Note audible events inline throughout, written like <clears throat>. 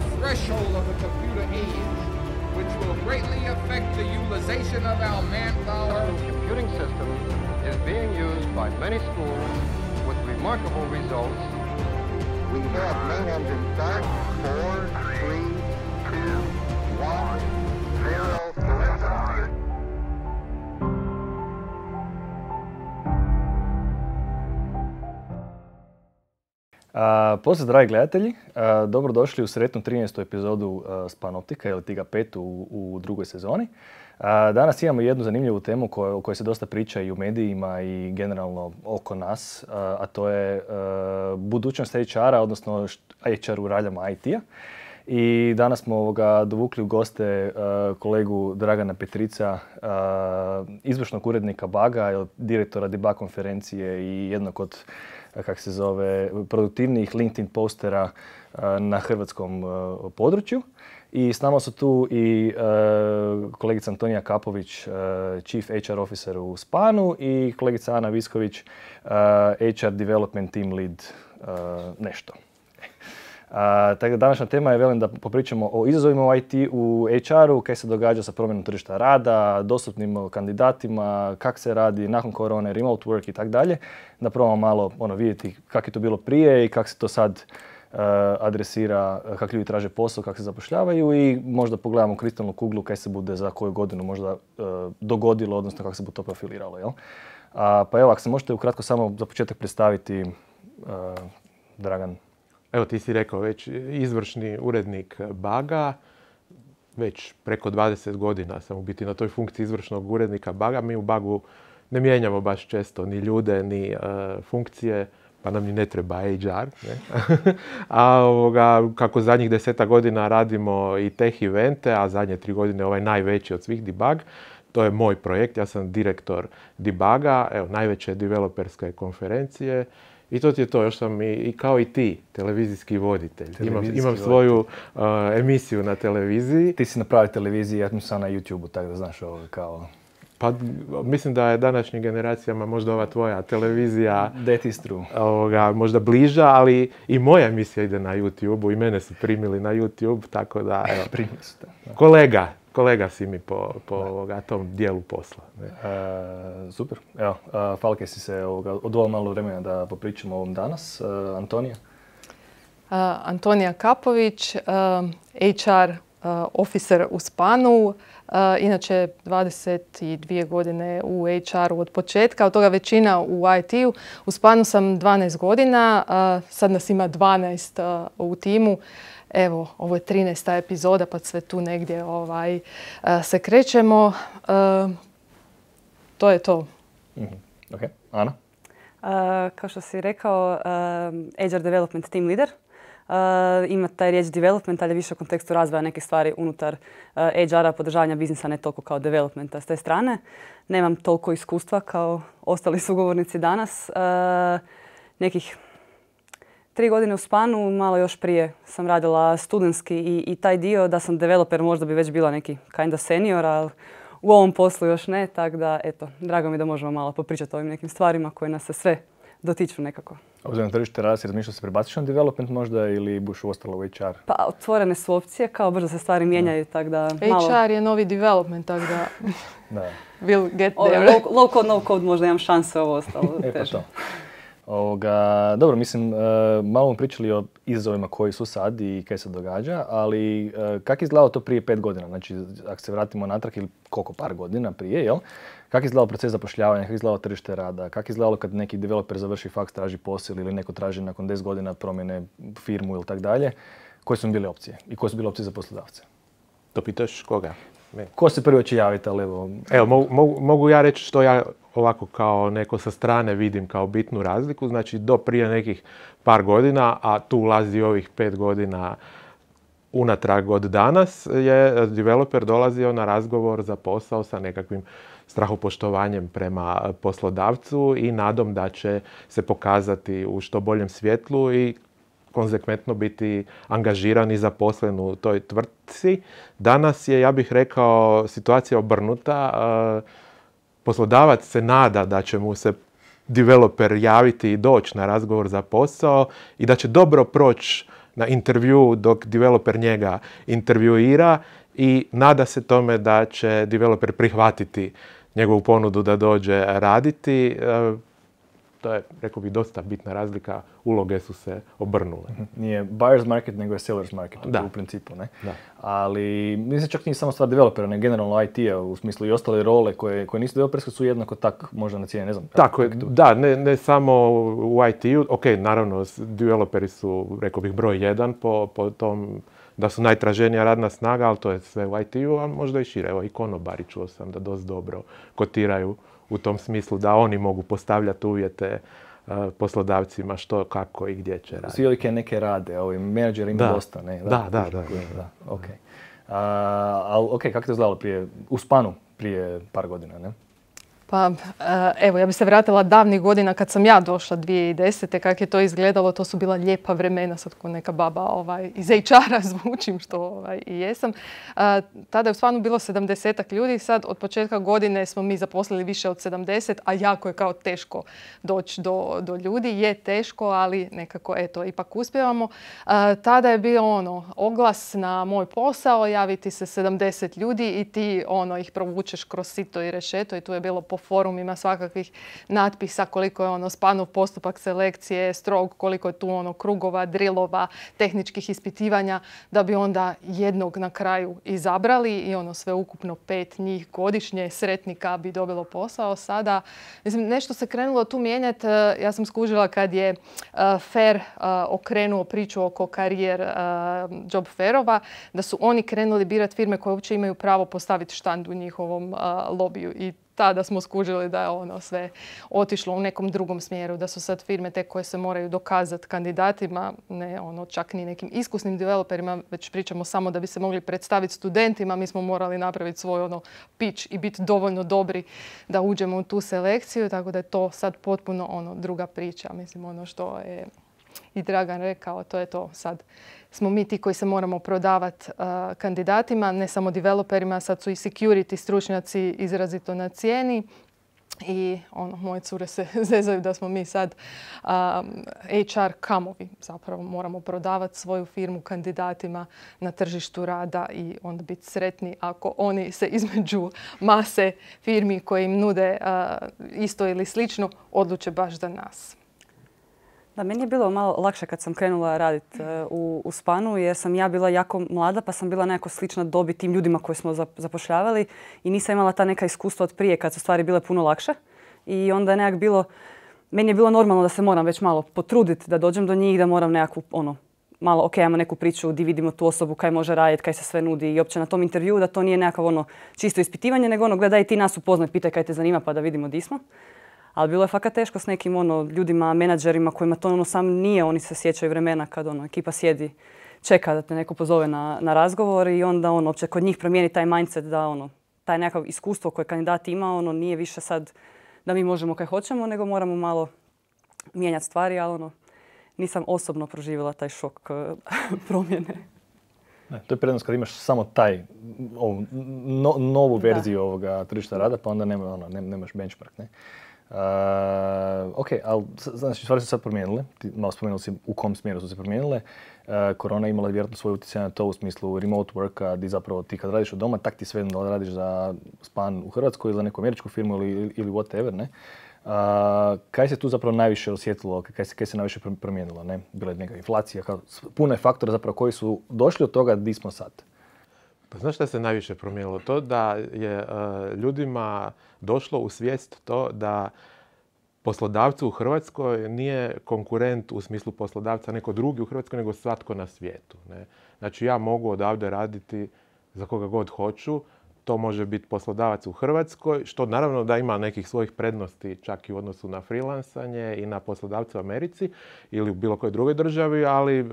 the threshold of the computer age, which will greatly affect the utilization of our manpower. The computing system is being used by many schools with remarkable results. We have main engine start, four, three, two, one, zero. pozdrav dragi gledatelji, dobrodošli u sretnu 13. epizodu Spanoptika ili Tiga 5 u, drugoj sezoni. Danas imamo jednu zanimljivu temu o kojoj se dosta priča i u medijima i generalno oko nas, a to je budućnost HR-a, odnosno HR u raljama IT-a. I danas smo ovoga dovukli u goste kolegu Dragana Petrica, izvršnog urednika Baga, direktora Debug konferencije i jednog od kak se zove, produktivnijih LinkedIn postera na hrvatskom području. I s nama su tu i kolegica Antonija Kapović, Chief HR Officer u Spanu i kolegica Ana Visković, HR Development Team Lead nešto. Tako da današnja tema je, velim, da popričamo o izazovima u IT, u HR-u, kaj se događa sa promjenom tržišta rada, dostupnim kandidatima, kak se radi nakon korone, remote work i tako dalje. Da probamo malo ono, vidjeti kako je to bilo prije i kak se to sad e, adresira kako ljudi traže posao, kako se zapošljavaju i možda pogledamo kristalnu kuglu kaj se bude za koju godinu možda e, dogodilo, odnosno kako se bude to profiliralo. pa evo, ako se možete ukratko samo za početak predstaviti, e, Dragan evo ti si rekao već izvršni urednik Baga, već preko 20 godina sam u biti na toj funkciji izvršnog urednika Baga. Mi u Bagu ne mijenjamo baš često ni ljude, ni e, funkcije, pa nam ni ne treba HR. <laughs> a kako zadnjih deseta godina radimo i teh evente, a zadnje tri godine ovaj najveći od svih debug, to je moj projekt, ja sam direktor debuga, evo, najveće developerske konferencije, i to ti je to, još sam i, i kao i ti, televizijski voditelj. imam, imam svoju uh, emisiju na televiziji. Ti si napravio televiziju televiziji, ja sam na YouTube-u, tako da znaš ovo kao... Pa mislim da je današnjim generacijama možda ova tvoja televizija That Ovoga, možda bliža, ali i moja emisija ide na YouTube-u i mene su primili na YouTube, tako da... Evo. primili su Kolega, kolega si mi po, po tom dijelu posla. E, super. Evo, hvala e, si se ovoga, malo vremena da popričamo ovom danas. E, Antonija? E, Antonija Kapović, HR officer u Spanu. Inače, 22 godine u HR-u od početka, od toga većina u IT-u. U Spanu sam 12 godina, sad nas ima 12 u timu. Evo, ovo je 13. epizoda pa sve tu negdje ovaj, e, se krećemo. E, to je to. Mhm. Ana? E, kao što si rekao, uh, Development Team Leader. ima taj riječ development, ali više u kontekstu razvoja nekih stvari unutar HR-a, podržavanja biznisa, ne toliko kao developmenta s te strane. Nemam toliko iskustva kao ostali sugovornici danas. Nekih tri godine u Spanu, malo još prije sam radila studentski i, i taj dio da sam developer možda bi već bila neki kinda senior, ali u ovom poslu još ne, tako da eto, drago mi da možemo malo popričati o ovim nekim stvarima koje nas se sve dotiču nekako. Obzirom na tržište rada si razmišljao se prebaciš na development možda ili buš ostalo u HR? Pa otvorene su opcije, kao brzo se stvari mijenjaju, tako da malo... HR je novi development, tako da... da. <laughs> We'll get there. Low, code, no code možda imam šanse ovo ostalo. e pa to. Ovoga, dobro, mislim, e, malo smo pričali o izazovima koji su sad i kaj se događa, ali e, kak je izgledalo to prije pet godina? Znači, ako se vratimo natrag ili koliko par godina prije, jel? Kako je izgledalo proces zapošljavanja, kako je izgledalo tržište rada, kako je izgledalo kad neki developer završi faks, traži posil ili neko traži nakon 10 godina promjene firmu ili tako dalje? Koje su bile opcije i koje su bile opcije za poslodavce? To pitaš koga? Ko se prvi će javiti, ali evo... Evo, mogu, mogu ja reći što ja ovako kao neko sa strane vidim kao bitnu razliku. Znači do prije nekih par godina, a tu ulazi ovih pet godina unatrag od danas, je developer dolazio na razgovor za posao sa nekakvim strahopoštovanjem prema poslodavcu i nadom da će se pokazati u što boljem svjetlu i konzekventno biti angažiran i zaposlen u toj tvrtci. Danas je, ja bih rekao, situacija obrnuta poslodavac se nada da će mu se developer javiti i doći na razgovor za posao i da će dobro proći na intervju dok developer njega intervjuira i nada se tome da će developer prihvatiti njegovu ponudu da dođe raditi. E, to je, rekao bih, dosta bitna razlika, uloge su se obrnule. Mhm. Nije buyer's market, nego je seller's market, u principu, ne? Da. Ali, mislim, čak nije samo stvar developera, nego generalno IT-a, u smislu i ostale role koje, koje nisu developerske su jednako tak, možda na cijene, ne znam. Tako je, da, ne, samo u IT-u, ok, naravno, developeri su, rekao bih, broj jedan po, tom da su najtraženija radna snaga, ali to je sve u IT-u, a možda i šire. Evo, i konobari čuo sam da dosta dobro kotiraju u tom smislu da oni mogu postavljati uvjete e, poslodavcima što, kako i gdje će raditi. Svi ovike neke rade, ovi menadžeri ima dosta, ne? Da, da, da. A, ali, ok, kako je to izgledalo prije, u Spanu prije par godina, ne? Pa e, evo, ja bi se vratila davnih godina kad sam ja došla 2010. Kako je to izgledalo, to su bila lijepa vremena, sad ko neka baba ovaj, iz HR-a <laughs> zvučim što ovaj, i jesam. E, tada je stvarno bilo 70 ljudi, sad od početka godine smo mi zaposlili više od 70, a jako je kao teško doći do, ljudi. Je teško, ali nekako eto, ipak uspjevamo. E, tada je bio ono, oglas na moj posao, javiti se 70 ljudi i ti ono, ih provučeš kroz sito i rešeto i tu je bilo po po forumima svakakvih natpisa koliko je ono spanov postupak selekcije, strog, koliko je tu ono krugova, drilova, tehničkih ispitivanja, da bi onda jednog na kraju izabrali i ono sve ukupno pet njih godišnje sretnika bi dobilo posao. Sada, mislim, nešto se krenulo tu mijenjati. E, ja sam skužila kad je e, Fer e, okrenuo priču oko karijer job Ferova da su oni krenuli birati firme koje uopće imaju pravo postaviti štand u njihovom lobiju i tada smo skužili da je ono sve otišlo u nekom drugom smjeru, da su sad firme te koje se moraju dokazati kandidatima, ne ono čak ni nekim iskusnim developerima, već pričamo samo da bi se mogli predstaviti studentima, mi smo morali napraviti svoj ono pitch i biti dovoljno dobri da uđemo u tu selekciju, tako da je to sad potpuno ono druga priča, mislim ono što je i Dragan rekao, to je to sad. Smo mi ti koji se moramo prodavati uh, kandidatima, ne samo developerima, sad su i security stručnjaci izrazito na cijeni. I ono, moje cure se <laughs> zezaju da smo mi sad um, HR kamovi. Zapravo moramo prodavati svoju firmu kandidatima na tržištu rada i onda biti sretni ako oni se između mase firmi koje im nude uh, isto ili slično odluče baš za nas. Da, meni je bilo malo lakše kad sam krenula raditi e, u, u Spanu jer sam ja bila jako mlada pa sam bila nekako slična dobi tim ljudima koje smo zapošljavali i nisam imala ta neka iskustva od prije kad su stvari bile puno lakše i onda je nekako bilo, meni je bilo normalno da se moram već malo potruditi da dođem do njih, da moram nekakvu ono, malo, ok, imamo neku priču di vidimo tu osobu, kaj može raditi, kaj se sve nudi i opće na tom intervju da to nije nekakav ono čisto ispitivanje, nego ono gledaj ti nas upoznaj, pitaj kaj te zanima pa da vidimo di smo. Ali bilo je fakat teško s nekim ono, ljudima, menadžerima kojima to ono, sam nije. Oni se sjećaju vremena kad ono, ekipa sjedi, čeka da te neko pozove na, na razgovor i onda ono, opće kod njih promijeni taj mindset da ono, taj nekakav iskustvo koje kandidat ima ono, nije više sad da mi možemo kaj hoćemo, nego moramo malo mijenjati stvari, ali ono, nisam osobno proživjela taj šok eh, <laughs> promjene. Ne, to je prednost kad imaš samo taj, ovu, novu verziju ovoga tržišta rada, pa onda nema, ono, nemaš benchmark. Ne? Uh, ok, ali znači, stvari su sad promijenile, malo spomenuli si u kom smjeru su se promijenile. Uh, korona korona imala vjerojatno svoj utjecaj na to u smislu remote worka, gdje zapravo ti kad radiš od doma, tak ti sve da radiš za span u Hrvatskoj ili za neku američku firmu ili, ili whatever, ne? Uh, kaj se tu zapravo najviše osjetilo, kaj se, se najviše promijenilo, ne? Bila je neka inflacija, kao, puno je faktora zapravo koji su došli od toga di smo sad. Pa znaš šta se najviše promijenilo? To da je e, ljudima došlo u svijest to da poslodavcu u Hrvatskoj nije konkurent u smislu poslodavca neko drugi u Hrvatskoj, nego svatko na svijetu. Ne? Znači ja mogu odavde raditi za koga god hoću, to može biti poslodavac u Hrvatskoj, što naravno da ima nekih svojih prednosti čak i u odnosu na freelansanje i na poslodavce u Americi ili u bilo kojoj drugoj državi, ali e,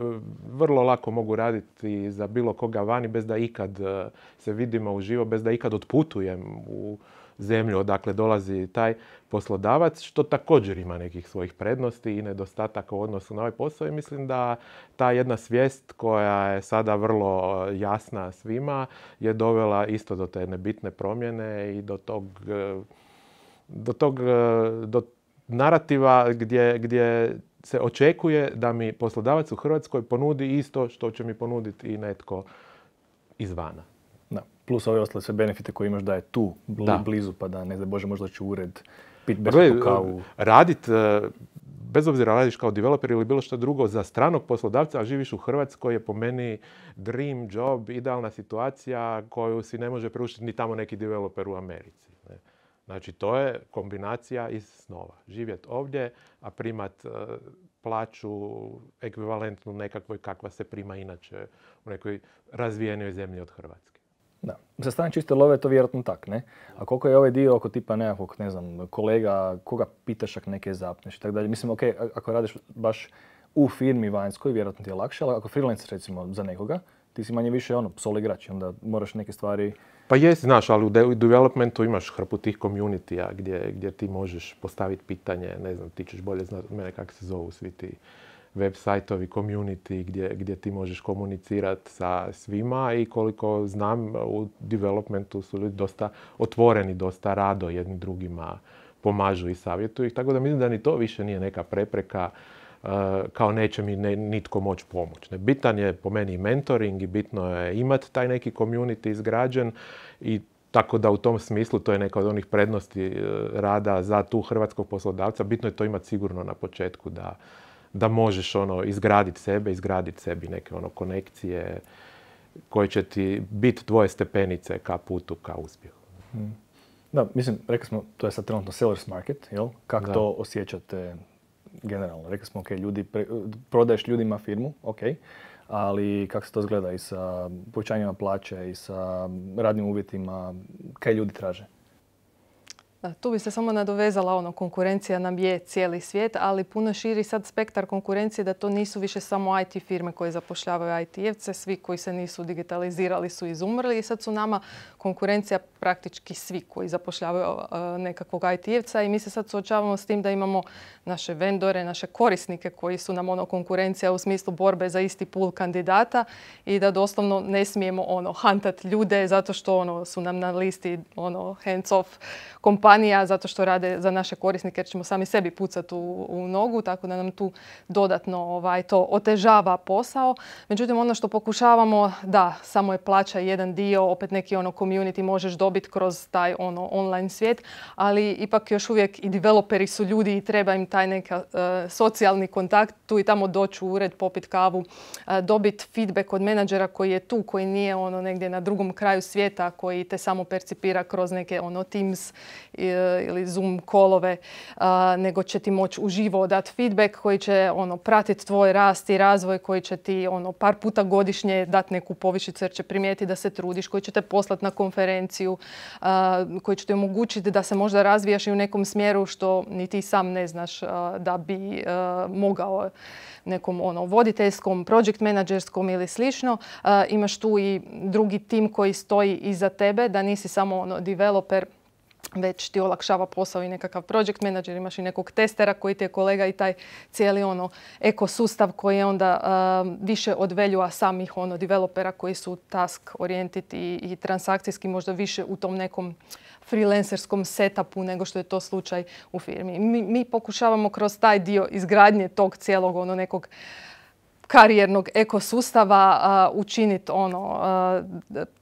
vrlo lako mogu raditi za bilo koga vani bez da ikad e, se vidimo živo, bez da ikad otputujem u zemlju odakle dolazi taj poslodavac, što također ima nekih svojih prednosti i nedostataka u odnosu na ovaj posao i mislim da ta jedna svijest koja je sada vrlo eh, jasna svima je dovela isto do te nebitne promjene i do tog, eh, do tog eh, do narativa gdje, gdje se očekuje da mi poslodavac u Hrvatskoj ponudi isto što će mi ponuditi i netko izvana plus ove ostale sve benefite koje imaš da je tu, blizu, pa da ne znam, Bože, možda će ured pit pa Raditi e, Radit, e, bez obzira radiš kao developer ili bilo što drugo, za stranog poslodavca, a živiš u Hrvatskoj je po meni dream job, idealna situacija koju si ne može priuštiti ni tamo neki developer u Americi. Znači, to je kombinacija iz snova. Živjet ovdje, a primat e, plaću ekvivalentnu nekakvoj kakva se prima inače u nekoj razvijenoj zemlji od Hrvatske. Da. Sa strane čiste love je to vjerojatno tak, ne? A koliko je ovaj dio oko tipa nekakvog, ne znam, kolega, koga pitaš ako neke zapneš i tako dalje. Mislim, ok, ako radiš baš u firmi vanjskoj, vjerojatno ti je lakše, ali ako freelancer recimo za nekoga, ti si manje više ono, solo igrač, onda moraš neke stvari... Pa jes, znaš, ali u developmentu imaš hrpu tih community gdje, gdje ti možeš postaviti pitanje, ne znam, ti ćeš bolje znati mene kako se zovu svi ti web sajtovi, community gdje, gdje ti možeš komunicirati sa svima i koliko znam u developmentu su ljudi dosta otvoreni, dosta rado jedni drugima pomažu i savjetuju ih. Tako da mislim da ni to više nije neka prepreka e, kao neće mi nitko moći pomoći. Bitan je po meni mentoring i bitno je imati taj neki community izgrađen i tako da u tom smislu to je neka od onih prednosti e, rada za tu hrvatskog poslodavca. Bitno je to imati sigurno na početku da da možeš ono izgraditi sebe, izgraditi sebi neke ono konekcije koje će ti biti tvoje stepenice ka putu, ka uspjehu. Mhm. Da, mislim, rekli smo, to je sad trenutno seller's market, jel? Kako to osjećate generalno? Rekli smo, ok, ljudi, prodaješ ljudima firmu, ok, ali kako se to zgleda i sa povećanjima plaće i sa radnim uvjetima, kaj ljudi traže? Da, tu bi se samo nadovezala, ono, konkurencija nam je cijeli svijet, ali puno širi sad spektar konkurencije da to nisu više samo IT firme koje zapošljavaju IT-evce, svi koji se nisu digitalizirali su izumrli i sad su nama konkurencija praktički svi koji zapošljavaju uh, nekakvog IT-evca i mi se sad suočavamo s tim da imamo naše vendore, naše korisnike koji su nam ono konkurencija u smislu borbe za isti pul kandidata i da doslovno ne smijemo ono hantat ljude zato što ono su nam na listi ono hands off kompanije kompanija zato što rade za naše korisnike jer ćemo sami sebi pucati u, nogu, tako da nam tu dodatno ovaj, to otežava posao. Međutim, ono što pokušavamo, da, samo je plaća jedan dio, opet neki ono community možeš dobiti kroz taj ono online svijet, ali ipak još uvijek i developeri su ljudi i treba im taj neka e, socijalni kontakt, tu i tamo doći u ured, popit kavu, e, dobit feedback od menadžera koji je tu, koji nije ono negdje na drugom kraju svijeta, koji te samo percipira kroz neke ono Teams Eh, ili Zoom kolove, eh, nego će ti moći uživo dati feedback koji će ono, pratiti tvoj rast i razvoj, koji će ti ono, par puta godišnje dati neku povišicu jer će primijeti da se trudiš, koji će te poslati na konferenciju, eh, koji će ti omogućiti da se možda razvijaš i u nekom smjeru što ni ti sam ne znaš da bi mogao nekom ono, voditeljskom, project menadžerskom ili slično. Imaš tu i drugi tim koji stoji iza tebe, da nisi samo ono, developer već ti olakšava posao i nekakav project manager, imaš i nekog testera koji ti je kolega i taj cijeli ono ekosustav koji je onda više od veljua samih ono developera koji su task oriented i, transakcijski možda više u tom nekom freelancerskom setupu nego što je to slučaj u firmi. Mi, mi pokušavamo kroz taj dio izgradnje tog cijelog ono nekog karijernog ekosustava učiniti ono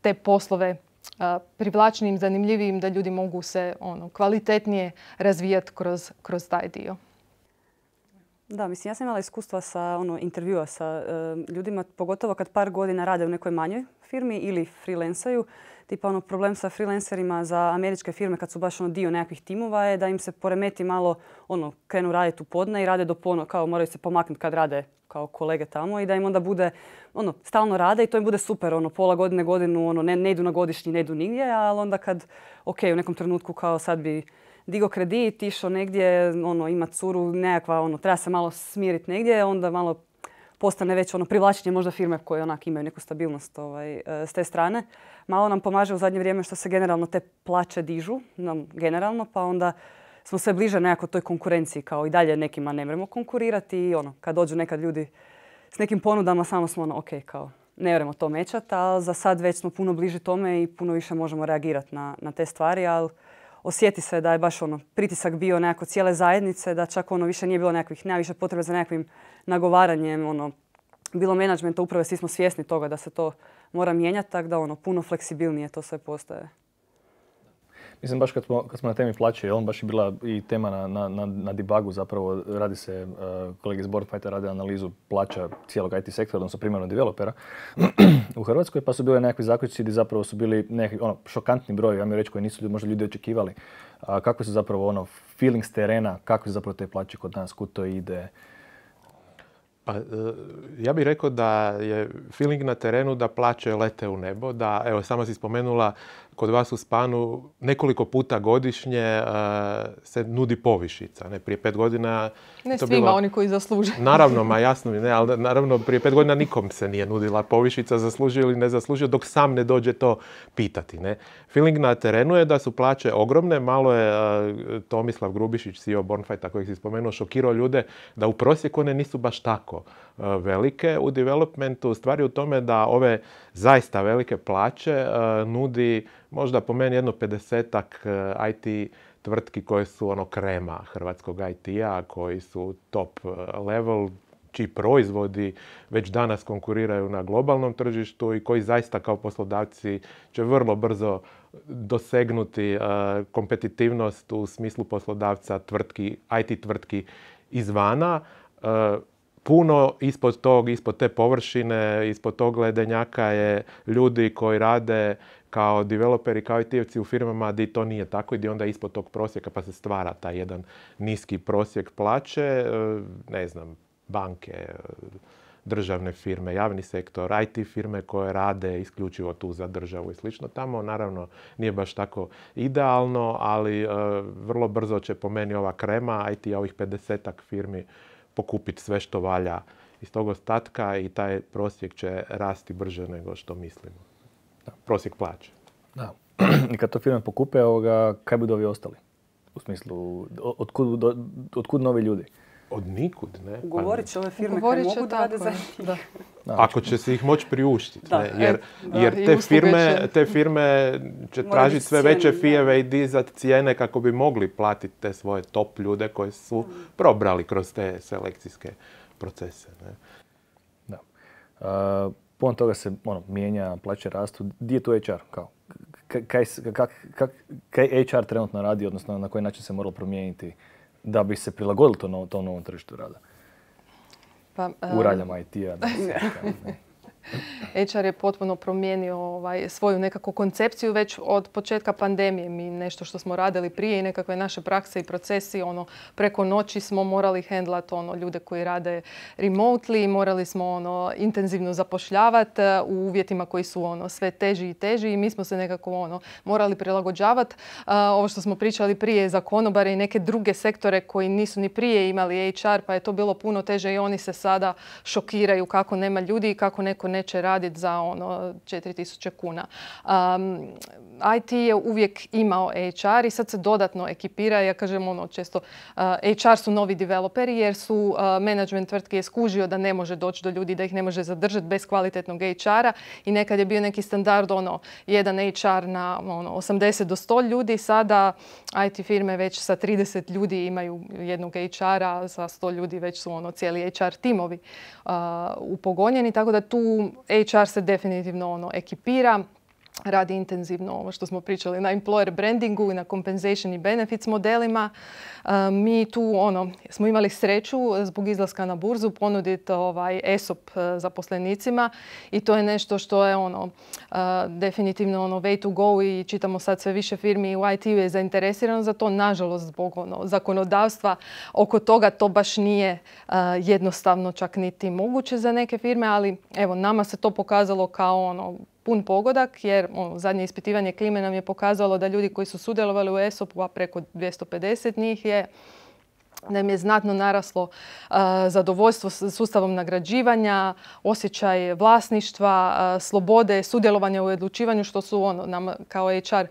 te poslove privlačnim, zanimljivijim, da ljudi mogu se ono, kvalitetnije razvijati kroz, kroz taj dio. Da, mislim, ja sam imala iskustva sa ono, intervjua sa e, ljudima, pogotovo kad par godina rade u nekoj manjoj firmi ili freelancaju tipa ono problem sa freelancerima za američke firme kad su baš ono dio nekakvih timova je da im se poremeti malo ono krenu raditi u podne i rade do pono, kao moraju se pomaknuti kad rade kao kolege tamo i da im onda bude ono stalno rade i to im bude super ono pola godine godinu ono ne, ne idu na godišnji ne idu nigdje ali onda kad ok u nekom trenutku kao sad bi digo kredit, išao negdje, ono, ima curu, nekakva, ono, treba se malo smiriti negdje, onda malo postane već ono privlačenje možda firme koje onak imaju neku stabilnost ovaj, e, s te strane. Malo nam pomaže u zadnje vrijeme što se generalno te plaće dižu, nam generalno, pa onda smo sve bliže nekako toj konkurenciji, kao i dalje nekima ne moramo konkurirati i ono, kad dođu nekad ljudi s nekim ponudama, samo smo ono, ok, kao, ne moramo to mećat, ali za sad već smo puno bliži tome i puno više možemo reagirati na, na te stvari, ali osjeti se da je baš ono, pritisak bio nekako cijele zajednice, da čak ono više nije bilo nekakvih, nema više potrebe za nekakvim nagovaranjem, ono, bilo menadžmenta uprave, svi smo svjesni toga da se to mora mijenjati, tako da ono, puno fleksibilnije to sve postaje. Mislim, baš kad smo, kad smo na temi plaće, on baš je bila i tema na, na, na, na debugu zapravo. Radi se, uh, kolege iz Boardfighter rade analizu plaća cijelog IT sektora, odnosno primarno developera <clears throat> u Hrvatskoj, pa su bile nekakvi zaključici gdje zapravo su bili neki ono, šokantni broj, ja mi reći, koji nisu ljudi možda ljudi očekivali. Uh, kako su zapravo ono, feelings terena, kako su zapravo te plaće kod nas, kud to ide, pa, e, ja bih rekao da je feeling na terenu da plaće lete u nebo, da, evo, sama si spomenula kod vas u Spanu nekoliko puta godišnje eh, se nudi povišica. Ne, prije pet godina... Ne svima, oni koji zasluže. <laughs> Naravno, ma jasno mi ne, ali naravno prije pet godina nikom se nije nudila povišica, zaslužio ili ne zaslužio, dok sam ne dođe to pitati. Ne. Feeling na terenu je da su plaće ogromne, malo je eh, Tomislav Grubišić, CEO Bornfajta kojeg si spomenuo, šokirao ljude da u prosjeku one nisu baš tako eh, velike u developmentu. Stvari u tome da ove zaista velike plaće, e, nudi možda po meni jedno 50 e, IT tvrtki koje su ono krema hrvatskog IT-a, koji su top e, level, čiji proizvodi već danas konkuriraju na globalnom tržištu i koji zaista kao poslodavci će vrlo brzo dosegnuti kompetitivnost u smislu poslodavca tvrtki, IT tvrtki izvana puno ispod tog, ispod te površine, ispod tog ledenjaka je ljudi koji rade kao developeri, kao IT-evci u firmama gdje to nije tako i gdje onda ispod tog prosjeka pa se stvara taj jedan niski prosjek plaće, e, ne znam, banke, e, državne firme, javni sektor, IT firme koje rade isključivo tu za državu i slično. Tamo naravno nije baš tako idealno, ali e, vrlo brzo će po meni ova krema IT ovih 50 firmi kupiti sve što valja iz tog ostatka i taj prosjek će rasti brže nego što mislimo. Prosjek plaće. Da. <clears throat> I kad to firme pokupe, ovoga, kaj budu ovi ostali? U smislu, otkud, novi ljudi? Od nikud, ne? Ugovorit će pa ove firme mogu da rade za njih. <laughs> Ako će se ih moći priuštiti. E, jer, te, firme, će, te će tražiti sve veće fijeve i dizati cijene kako bi mogli platiti te svoje top ljude koji su probrali kroz te selekcijske procese. Ne? Da. E, Pon toga se ono, mijenja, plaće rastu. Gdje je tu HR? Kao? Kaj, HR trenutno radi, odnosno na koji način se moralo promijeniti da bi se prilagodilo to, to novom tržištu rada? pa, um, i IT-a. <laughs> HR je potpuno promijenio ovaj, svoju nekakvu koncepciju već od početka pandemije. Mi nešto što smo radili prije i nekakve naše prakse i procesi, ono, preko noći smo morali hendlat ono, ljude koji rade remotely, morali smo ono, intenzivno zapošljavati e, u uvjetima koji su ono, sve teži i teži i mi smo se nekako ono, morali prilagođavati. E, ovo što smo pričali prije za konobare i neke druge sektore koji nisu ni prije imali HR, pa je to bilo puno teže i oni se sada šokiraju kako nema ljudi i kako neko neće raditi za ono 4000 kuna. Um, IT je uvijek imao HR i sad se dodatno ekipira. Ja kažem ono često HR eh, su novi developeri jer su menadžment eh, management tvrtke je skužio da ne može doći do ljudi, da ih ne može zadržati bez kvalitetnog HR-a i nekad je bio neki standard ono jedan HR na ono, 80 do 100 ljudi. Sada IT firme već sa 30 ljudi imaju jednog HR-a, sa 100 ljudi već su ono cijeli HR timovi uh, upogonjeni. Tako da tu HR se definitivno ono ekipira radi intenzivno ovo što smo pričali na employer brandingu i na compensation i benefits modelima. E, mi tu ono, smo imali sreću zbog izlaska na burzu ponuditi ovaj ESOP e, zaposlenicima i to je nešto što je ono e, definitivno ono way to go i čitamo sad sve više firmi u IT-u je zainteresirano za to. Nažalost, zbog ono, zakonodavstva oko toga to baš nije jednostavno čak niti moguće za neke firme, ali evo nama se to pokazalo kao ono pun pogodak jer ono, zadnje ispitivanje klime nam je pokazalo da ljudi koji su sudjelovali u ESOP-u, a preko 250 njih je da im je znatno naraslo zadovoljstvo s sustavom nagrađivanja, osjećaj vlasništva, slobode, sudjelovanja u odlučivanju što su ono, nam kao HR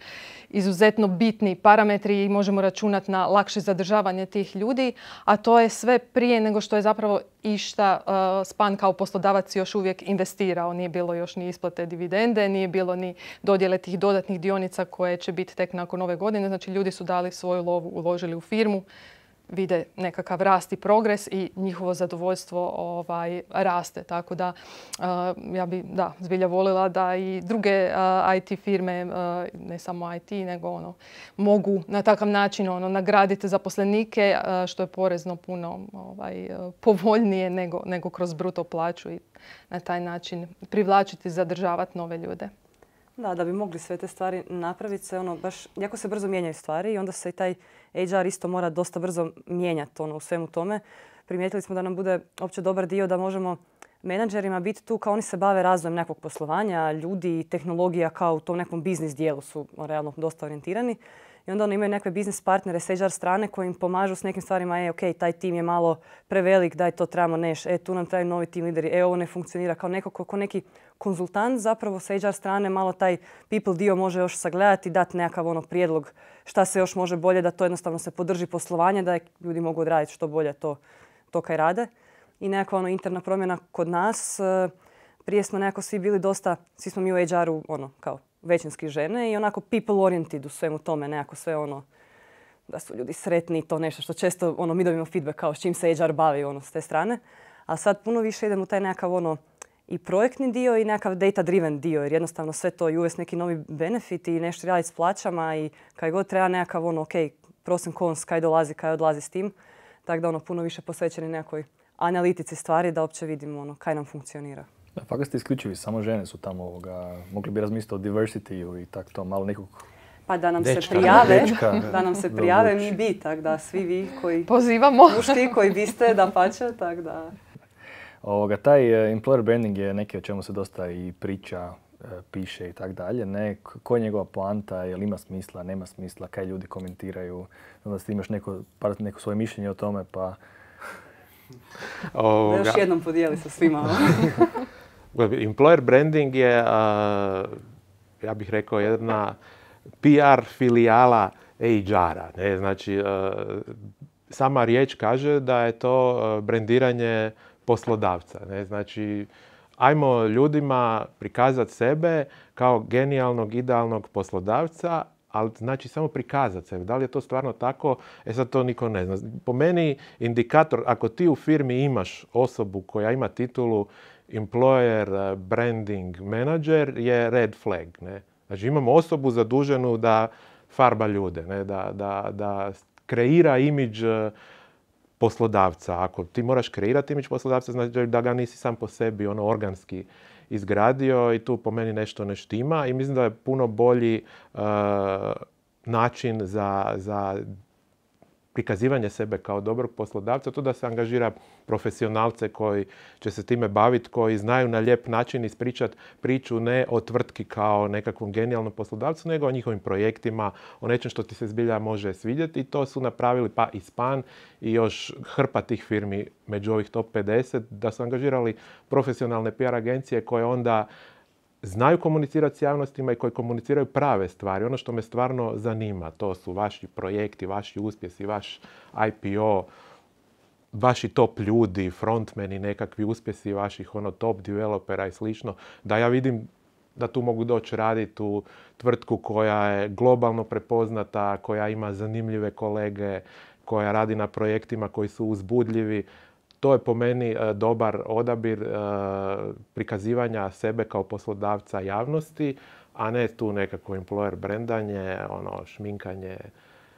izuzetno bitni parametri i možemo računati na lakše zadržavanje tih ljudi, a to je sve prije nego što je zapravo išta šta uh, Span kao poslodavac još uvijek investirao. Nije bilo još ni isplate dividende, nije bilo ni dodjele tih dodatnih dionica koje će biti tek nakon ove godine. Znači ljudi su dali svoju lovu, uložili u firmu, vide nekakav rast i progres i njihovo zadovoljstvo ovaj, raste. Tako da ja bi da, zbilja volila da i druge IT firme, ne samo IT, nego ono, mogu na takav način ono, nagraditi zaposlenike što je porezno puno ovaj, povoljnije nego, nego kroz bruto plaću i na taj način privlačiti i zadržavati nove ljude. Da, da bi mogli sve te stvari napraviti se, ono, baš jako se brzo mijenjaju stvari i onda se i taj HR isto mora dosta brzo mijenjati ono, u svemu tome. Primijetili smo da nam bude opće dobar dio da možemo menadžerima biti tu kao oni se bave razvojem nekog poslovanja, ljudi i tehnologija kao u tom nekom biznis dijelu su ono, realno dosta orijentirani. I onda oni imaju neke biznis partnere s HR strane koji im pomažu s nekim stvarima, e, ok, taj tim je malo prevelik, daj to trebamo neš, e, tu nam trebaju novi tim lideri, e, ovo ne funkcionira, kao neko ko neki konzultant zapravo sa HR strane malo taj people dio može još sagledati i dati nekakav ono prijedlog šta se još može bolje da to jednostavno se podrži poslovanje, da ljudi mogu odraditi što bolje to, to kaj rade. I nekakva ono interna promjena kod nas. E, prije smo nekako svi bili dosta, svi smo mi u HR-u ono, kao većinski žene i onako people oriented u svemu tome, nekako sve ono da su ljudi sretni i to nešto što često ono, mi dobimo feedback kao s čim se HR bavi ono, s te strane. A sad puno više idemo u taj nekakav ono, i projektni dio i nekakav data driven dio jer jednostavno sve to i uvesti neki novi benefit i nešto raditi s plaćama i kaj god treba nekakav ono ok, prosim kons, kaj dolazi, kaj odlazi s tim. Tako da ono puno više posvećeni nekoj analitici stvari da uopće vidimo ono kaj nam funkcionira. Da, fakat ste isključivi, samo žene su tamo ovoga, mogli bi razmisliti o diversity i tako to, malo nekog pa da nam se prijave, <laughs> da nam se prijave mi bi, tako da svi vi koji... Pozivamo. Mušti koji biste, da pače, tako da... Ovoga, taj e, employer branding je neki o čemu se dosta i priča, e, piše i tako dalje. Ne, koja je njegova poanta, je li ima smisla, nema smisla, kaj ljudi komentiraju. da ti imaš neko, neko svoje mišljenje o tome, pa... <laughs> Ovoga. još jednom podijeli sa svima. <laughs> employer branding je, ja bih rekao, jedna PR filijala HR-a. Znači, e, sama riječ kaže da je to brandiranje poslodavca. Ne? Znači, ajmo ljudima prikazati sebe kao genijalnog, idealnog poslodavca, ali znači samo prikazati sebe. Da li je to stvarno tako? E sad to niko ne zna. Po meni indikator, ako ti u firmi imaš osobu koja ima titulu employer eh, branding manager je red flag. Ne? Znači imamo osobu zaduženu da farba ljude, ne? Da, da, da kreira imidž eh, poslodavca. Ako ti moraš kreirati imidž poslodavca, znači da ga nisi sam po sebi ono organski izgradio i tu po meni nešto ne štima i mislim da je puno bolji eh, način za prikazivanje sebe kao dobrog poslodavca, to da se angažira profesionalce koji će se time baviti, koji znaju na lijep način ispričati priču ne o tvrtki kao nekakvom genijalnom poslodavcu, nego o njihovim projektima, o nečem što ti se zbilja može svidjeti i to su napravili pa i Span i još hrpa tih firmi među ovih top 50, da su angažirali profesionalne PR agencije koje onda znaju komunicirati s javnostima i koji komuniciraju prave stvari. Ono što me stvarno zanima, to su vaši projekti, vaši uspjesi, vaš IPO, vaši top ljudi, frontmeni, nekakvi uspjesi vaših ono top developera i slično, da ja vidim da tu mogu doći raditi u tvrtku koja je globalno prepoznata, koja ima zanimljive kolege, koja radi na projektima koji su uzbudljivi. To je po meni e, dobar odabir e, prikazivanja sebe kao poslodavca javnosti, a ne tu nekako employer brendanje, ono, šminkanje,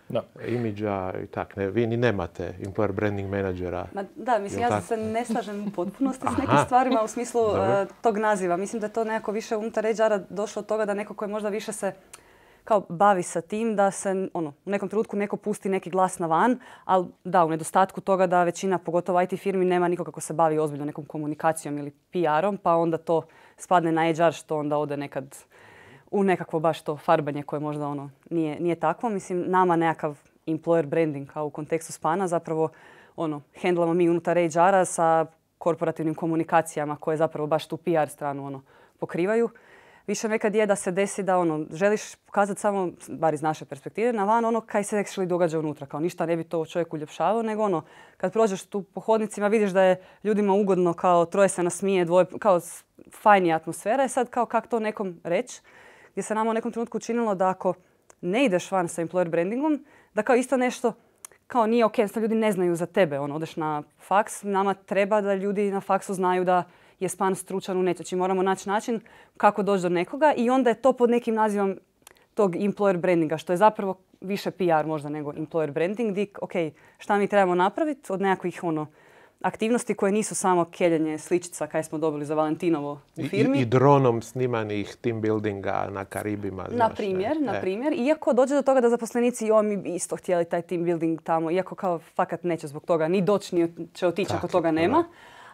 da. imidža i vi ni nemate employer branding menadžera. Ma, da, mislim, ja se ne slažem u potpunosti s nekim stvarima u smislu e, tog naziva. Mislim da je to nekako više unutar hr došlo od toga da neko je možda više se kao bavi sa tim da se ono, u nekom trenutku neko pusti neki glas na van, ali da, u nedostatku toga da većina, pogotovo IT firmi, nema nikoga kako se bavi ozbiljno nekom komunikacijom ili PR-om, pa onda to spadne na HR što onda ode nekad u nekakvo baš to farbanje koje možda ono nije, nije takvo. Mislim, nama nekakav employer branding kao u kontekstu spana zapravo ono, hendlamo mi unutar HR-a sa korporativnim komunikacijama koje zapravo baš tu PR stranu ono, pokrivaju više nekad je da se desi da ono, želiš pokazati samo, bar iz naše perspektive, na van ono kaj se actually događa unutra. Kao ništa ne bi to čovjek uljepšavao, nego ono, kad prođeš tu po hodnicima vidiš da je ljudima ugodno, kao troje se nasmije, dvoje, kao fajni atmosfera. I e sad kao kako to nekom reći, gdje se nama u nekom trenutku činilo da ako ne ideš van sa employer brandingom, da kao isto nešto kao nije ok, ljudi ne znaju za tebe. Ono, odeš na faks, nama treba da ljudi na faksu znaju da je span stručan u nečeći. Znači, moramo naći način kako doći do nekoga i onda je to pod nekim nazivom tog employer brandinga, što je zapravo više PR možda nego employer branding, di, ok, šta mi trebamo napraviti od nekakvih ono, aktivnosti koje nisu samo keljenje sličica kaj smo dobili za Valentinovo u firmi. I, i dronom snimanih team buildinga na Karibima. na primjer, na e. primjer. Iako dođe do toga da zaposlenici, i mi isto htjeli taj team building tamo, iako kao fakat neće zbog toga ni doći, ni će otići ako toga nema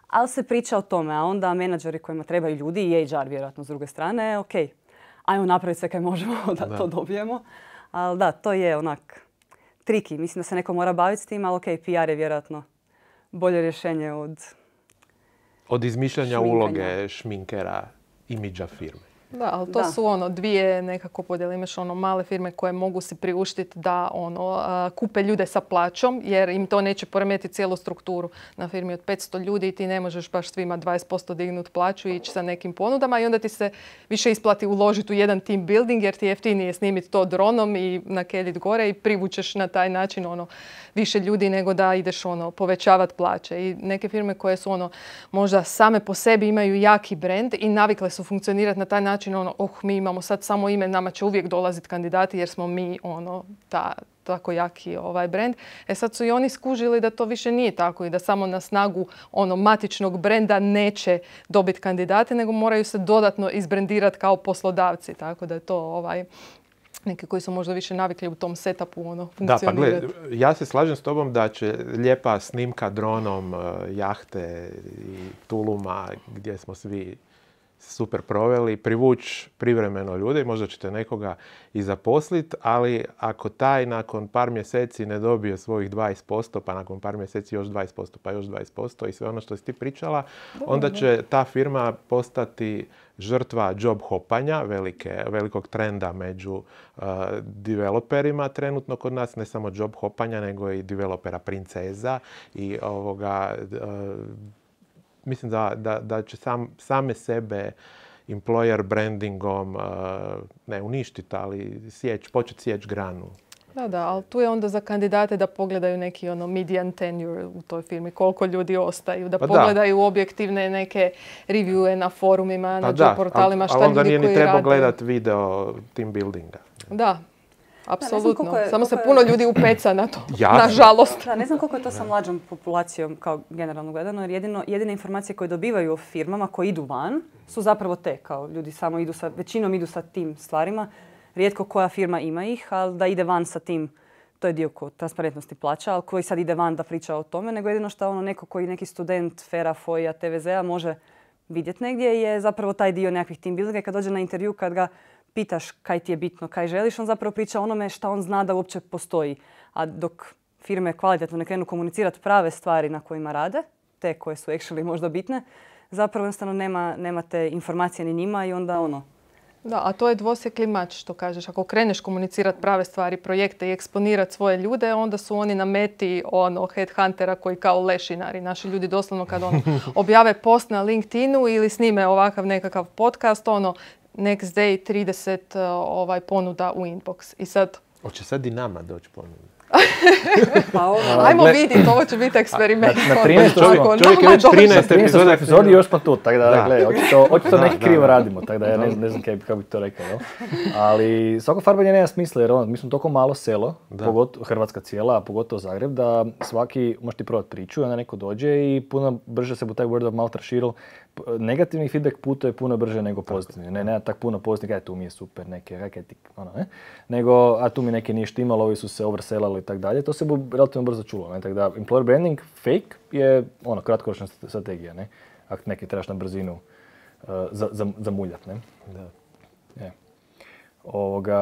ali se priča o tome, a onda menadžeri kojima trebaju ljudi i HR vjerojatno s druge strane, ok, ajmo napraviti sve kaj možemo <laughs> da, to dobijemo. Ali da, to je onak triki. Mislim da se neko mora baviti s tim, ali ok, PR je vjerojatno bolje rješenje od... Od izmišljanja uloge šminkera, imidža firme. Da, ali to su ono dvije nekako podjelimaš ono male firme koje mogu si priuštiti da ono kupe ljude sa plaćom jer im to neće poremetiti cijelu strukturu. Na firmi od 500 ljudi ti ne možeš baš svima 20% dignuti plaću i ići sa nekim ponudama i onda ti se više isplati uložiti u jedan team building jer ti jeftinije snimiti to dronom i nakeljiti gore i privučeš na taj način ono više ljudi nego da ideš ono povećavati plaće. I neke firme koje su ono možda same po sebi imaju jaki brand i navikle su funkcionirati na taj način način ono, oh, mi imamo sad samo ime, nama će uvijek dolaziti kandidati jer smo mi ono, ta, tako jaki ovaj brend. E sad su i oni skužili da to više nije tako i da samo na snagu ono matičnog brenda neće dobiti kandidate, nego moraju se dodatno izbrendirati kao poslodavci. Tako da je to ovaj, neki koji su možda više navikli u tom setupu ono, funkcionirati. Da, pa ja se slažem s tobom da će lijepa snimka dronom, eh, jahte i tuluma gdje smo svi super proveli, privući privremeno ljude i možda ćete nekoga i zaposliti, ali ako taj nakon par mjeseci ne dobije svojih 20%, pa nakon par mjeseci još 20%, pa još 20% i sve ono što si ti pričala, onda će ta firma postati žrtva job hopanja, velikog trenda među uh, developerima trenutno kod nas, ne samo job hopanja, nego i developera princeza i ovoga uh, mislim da, da, da će sam, same sebe employer brandingom uh, ne uništiti, ali sjeć, početi sjeć granu. Da, da, ali tu je onda za kandidate da pogledaju neki ono median tenure u toj firmi, koliko ljudi ostaju, da pa pogledaju objektivne neke reviewe na forumima, pa na da, portalima, šta Da, ali onda nije ni trebao gledati video team buildinga. Da, Apsolutno. Samo se puno ljudi upeca na to, nažalost. žalost. ne znam koliko je to sa mlađom populacijom, kao generalno gledano, jer jedine informacije koje dobivaju o firmama koje idu van su zapravo te, kao ljudi samo idu sa, većinom idu sa tim stvarima. Rijetko koja firma ima ih, ali da ide van sa tim, to je dio koji transparentnosti plaća, ali koji sad ide van da priča o tome, nego jedino što ono neko koji neki student Fera, Foja, TVZ-a može vidjeti negdje je zapravo taj dio nekakvih team buildinga i kad dođe na intervju, kad ga pitaš kaj ti je bitno, kaj želiš, on zapravo priča onome šta on zna da uopće postoji. A dok firme kvalitetno ne krenu komunicirati prave stvari na kojima rade, te koje su actually možda bitne, zapravo jednostavno nema, nema te informacije ni njima i onda ono, da, a to je dvosekli mač što kažeš. Ako kreneš komunicirati prave stvari, projekte i eksponirati svoje ljude, onda su oni na meti ono, headhuntera koji kao lešinari. Naši ljudi doslovno kad ono, <laughs> objave post na LinkedInu ili snime ovakav nekakav podcast, ono, next day 30 e, ovaj, ponuda u inbox. I sad... Hoće sad i nama doći ponuda. <laughs> pa ono. ajmo vidjeti, ovo će biti eksperiment. Na, na 13, ono, čovjek, čovjek je već 13 epizoda. epizodi još pa to, tako da, da. Gle, očito, očito neki krivo radimo, tako da ja ne, ne znam kako bih to rekao. Ali svako farbanje nema smisla jer ono, mi smo toliko malo selo, pogotovo Hrvatska cijela, a pogotovo Zagreb, da svaki može ti provat priču, onda neko dođe i puno brže se bu taj word of mouth raširil negativni feedback putuje puno brže nego pozitivni. Ne, nema tak puno pozitivnih, je tu mi je super, neke raketi, ono, ne? Nego, a tu mi neke nije štimalo, ovi su se overselali i tako dalje. To se bu relativno brzo čulo, ne? Tako da, employer branding fake je, ono, kratkoročna strategija, ne? Ako neki trebaš na brzinu eh, zamuljati, ne? Da. Je. Ovoga,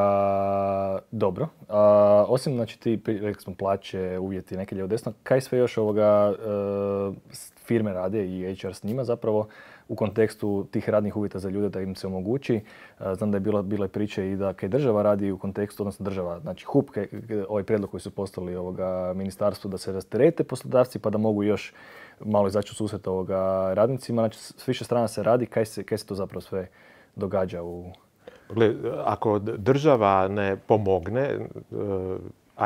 dobro. osim, znači, ti, rekli smo, plaće, uvjeti, neke lijevo desno, kaj sve još ovoga, uh, firme rade i HR s njima zapravo u kontekstu tih radnih uvjeta za ljude da im se omogući. E, znam da je bilo, bile priče i da kaj država radi u kontekstu, odnosno država, znači HUP, kaj, ovaj prijedlog koji su postavili ovoga ministarstvu da se rasterete poslodavci pa da mogu još malo izaći u susret ovoga radnicima. Znači s više strana se radi, kaj se, kaj se to zapravo sve događa u... ako država ne pomogne, e,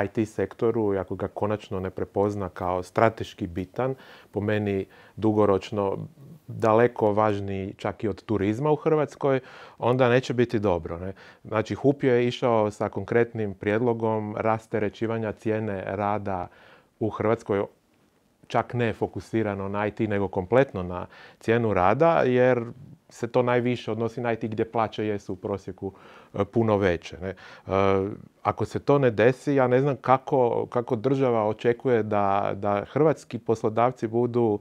IT sektoru i ako ga konačno ne prepozna kao strateški bitan, po meni dugoročno daleko važniji čak i od turizma u Hrvatskoj, onda neće biti dobro. Ne? Znači, HUP je išao sa konkretnim prijedlogom rasterećivanja cijene rada u Hrvatskoj čak ne fokusirano na IT, nego kompletno na cijenu rada, jer se to najviše odnosi na gdje plaće jesu u prosjeku e, puno veće. Ne. E, ako se to ne desi, ja ne znam kako, država očekuje da, hrvatski poslodavci budu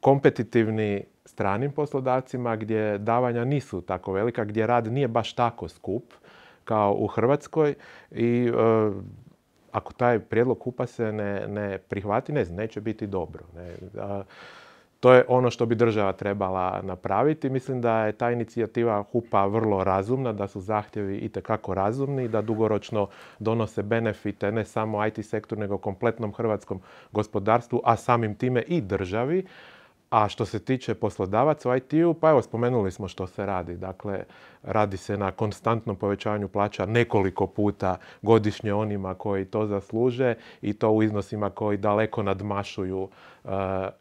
kompetitivni stranim poslodavcima gdje davanja nisu tako velika, gdje rad nije baš tako skup kao u Hrvatskoj i e, ako taj prijedlog kupa se ne, prihvati, ne znam, neće biti dobro to je ono što bi država trebala napraviti. Mislim da je ta inicijativa HUPA vrlo razumna, da su zahtjevi itekako razumni i da dugoročno donose benefite ne samo IT sektoru nego kompletnom hrvatskom gospodarstvu, a samim time i državi. A što se tiče poslodavaca u IT-u, pa evo spomenuli smo što se radi. Dakle, radi se na konstantnom povećanju plaća nekoliko puta godišnje onima koji to zasluže i to u iznosima koji daleko nadmašuju e,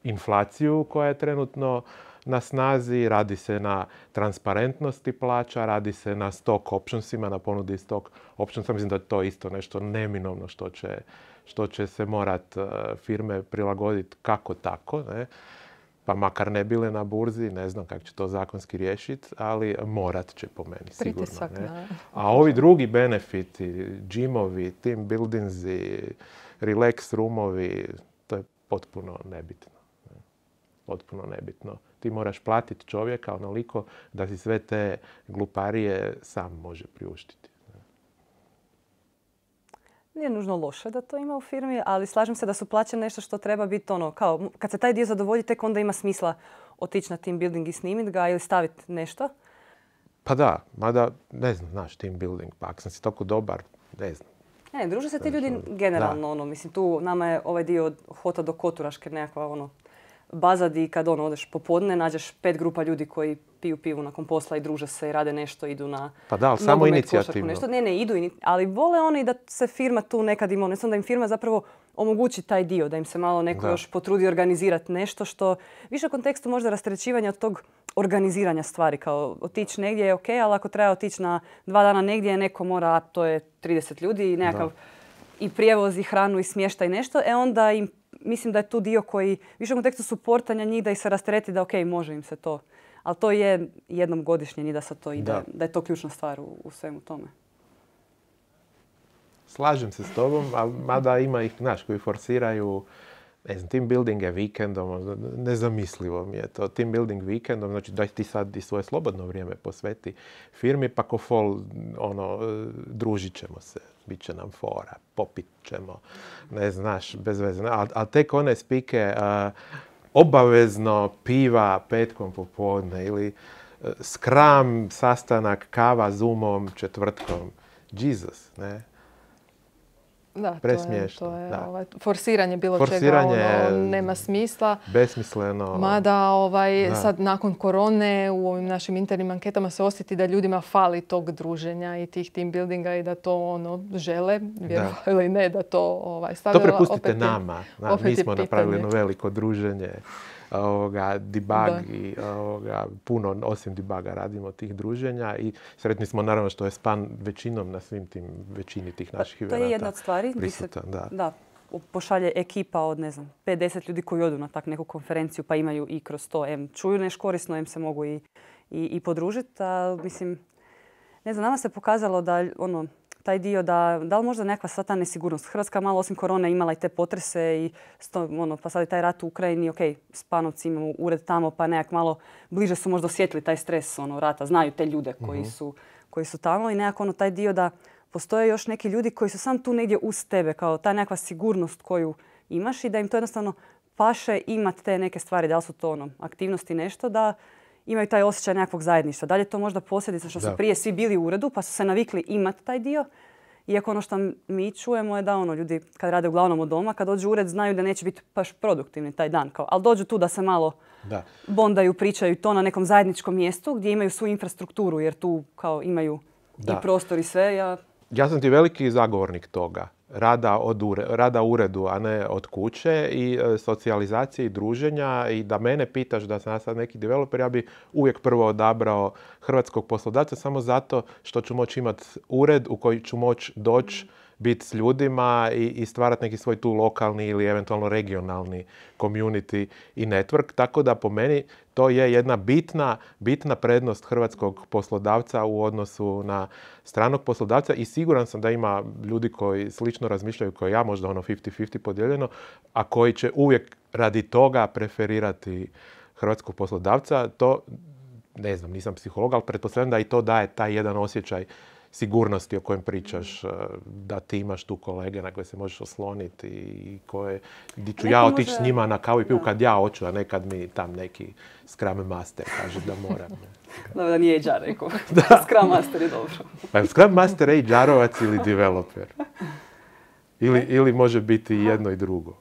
inflaciju koja je trenutno na snazi, radi se na transparentnosti plaća, radi se na stock optionsima, na ponudi stock optionsa. Mislim da je to isto nešto neminovno što će, što će se morat e, firme prilagoditi kako tako pa makar ne bile na burzi, ne znam kako će to zakonski riješiti, ali morat će po meni sigurno. A ovi drugi benefiti, džimovi, team buildingsi, relax roomovi, to je potpuno nebitno. Potpuno nebitno. Ti moraš platiti čovjeka onoliko da si sve te gluparije sam može priuštiti nije nužno loše da to ima u firmi, ali slažem se da su plaće nešto što treba biti ono, kao kad se taj dio zadovolji, tek onda ima smisla otići na team building i snimiti ga ili staviti nešto. Pa da, mada ne znam, znaš, team building, pa ako sam si toliko dobar, ne znam. Ne, druže se ti ljudi ono, generalno, ono, mislim, tu nama je ovaj dio od hota do koturaške nekakva, ono, baza di kad ono, odeš popodne, nađeš pet grupa ljudi koji piju pivu nakon posla i druže se i rade nešto, idu na Pa da, ali samo inicijativno. Nešto. Ne, ne, idu, ali vole oni da se firma tu nekad ima, ne da im firma zapravo omogući taj dio, da im se malo neko još potrudi organizirati nešto što više u kontekstu možda rastrećivanja od tog organiziranja stvari. Kao otići negdje je ok, ali ako treba otići na dva dana negdje, neko mora, a to je 30 ljudi i nekakav i prijevoz i hranu i smještaj i nešto, e onda im mislim da je tu dio koji više u kontekstu suportanja njih da ih se rastereti da ok, može im se to ali to je jednom godišnje, nije da sad to ide, da, je to ključna stvar u, svemu tome. Slažem se s tobom, a mada ima ih, znaš, koji forsiraju ne znam, team building je vikendom, ono, nezamislivo mi je to. Team building vikendom, znači daj ti sad i svoje slobodno vrijeme posveti firmi, pa ko fol, ono, e, družit ćemo se, bit će nam fora, popit ćemo, ne znaš, bez veze. Ali tek one spike, obavezno piva petkom popodne ili e, skram, sastanak, kava, zoomom, četvrtkom. Jesus, ne? Da, To je, da. Ovaj, forsiranje bilo čega ono, nema smisla. Besmisleno. Ono. Mada ovaj, sad nakon korone u ovim našim internim anketama se osjeti da ljudima fali tog druženja i tih team buildinga i da to ono žele, vjerovali ne, da to ovaj, To prepustite opet, nama. pitanje. opet mi smo napravili jedno veliko druženje ovoga, debug i puno osim dibaga, radimo tih druženja i sretni smo naravno što je span većinom na svim tim većini tih naših eventa. To je jedna od stvari prisutan, se, da. pošalje ekipa od ne znam 50 ljudi koji odu na tak neku konferenciju pa imaju i kroz to M čuju neš korisno im se mogu i i, i podružiti. Mislim, ne znam, nama se pokazalo da ono, taj dio da, da li možda nekakva sva ta nesigurnost? Hrvatska malo osim korona imala i te potrese i ono, pa sad je taj rat u Ukrajini, ok, Spanovci imamo ured tamo pa nekak malo bliže su možda osjetili taj stres ono, rata, znaju te ljude koji mhm. su, koji su tamo i nekako ono, taj dio da postoje još neki ljudi koji su sam tu negdje uz tebe, kao ta nekakva sigurnost koju imaš i da im to jednostavno paše imati te neke stvari, da li su to ono, aktivnosti nešto, da imaju taj osjećaj nekakvog zajedništva. Da li je to možda posljedica što su prije svi bili u uredu pa su se navikli imati taj dio? Iako ono što mi čujemo je da ono, ljudi kad rade uglavnom od doma, kad dođu u ured znaju da neće biti baš produktivni taj dan. ali dođu tu da se malo bondaju, pričaju to na nekom zajedničkom mjestu gdje imaju svu infrastrukturu jer tu kao imaju i prostor i sve. ja sam ti veliki zagovornik toga rada, od rada uredu, a ne od kuće i e, socijalizacije i druženja i da mene pitaš da sam ja sad neki developer, ja bi uvijek prvo odabrao hrvatskog poslodavca samo zato što ću moći imati ured u koji ću moći doći mm biti s ljudima i, i stvarati neki svoj tu lokalni ili eventualno regionalni community i network. Tako da po meni to je jedna bitna, bitna prednost hrvatskog poslodavca u odnosu na stranog poslodavca i siguran sam da ima ljudi koji slično razmišljaju kao ja, možda ono 50-50 podijeljeno, a koji će uvijek radi toga preferirati hrvatskog poslodavca. To ne znam, nisam psiholog, ali pretpostavljam da i to daje taj jedan osjećaj sigurnosti o kojem pričaš, mhm. eh, da ti imaš tu kolege na koje se možeš osloniti i koje, gdje ću ja otići s njima na kavu i pivu kad ja hoću, a ne kad mi tam neki Scrum Master kaže da moram. <laughs> Dobro, da nije HR rekao. <laughs> <laughs> Scrum Master je dobro. Pa Scrum Master je hr ili developer. Ili, može biti jedno i drugo.